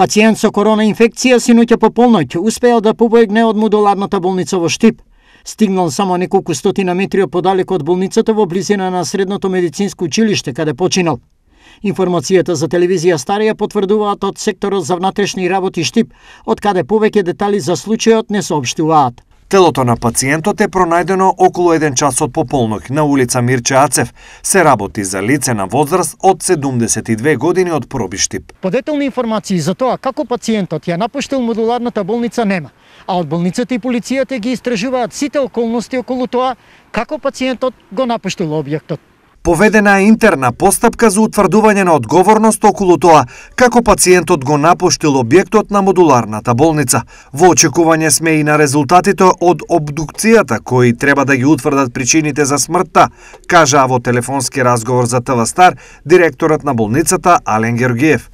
Пациент со корона инфекција синоќа по полноќ успеал да побегне од модуларната болница во Штип. Стигнал само неколку стотина метри подалеку од болницата во близина на средното медицинско училиште каде починал. Информацијата за телевизија Старија потврдуваат од секторот за внатрешни работи Штип, од каде повеќе детали за случајот не сообщуваат. Телото на пациентот е пронајдено околу 1 час од пополнок на улица Мирче Ацев. Се работи за лице на возраст од 72 години од пробиштип. Подетелни информации за тоа како пациентот ја напуштил модуларната болница нема, а од болницата и полицијата ги истражуваат сите околности околу тоа како пациентот го напуштил објектот. Поведена е интерна постапка за утврдување на одговорност околу тоа како пациентот го напуштил објектот на модуларната болница. Во очекување сме и на резултатите од обдукцијата кои треба да ги утврдат причините за смртта, кажа во телефонски разговор за ТВ Стар директорот на болницата Ален Георгиев.